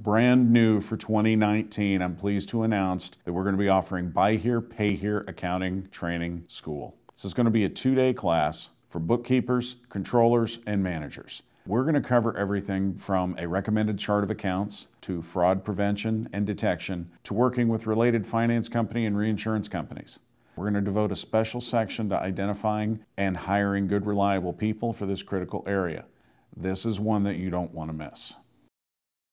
Brand new for 2019, I'm pleased to announce that we're going to be offering Buy Here, Pay Here Accounting Training School. So it's going to be a two day class for bookkeepers, controllers, and managers. We're going to cover everything from a recommended chart of accounts to fraud prevention and detection to working with related finance company and reinsurance companies. We're going to devote a special section to identifying and hiring good, reliable people for this critical area. This is one that you don't want to miss.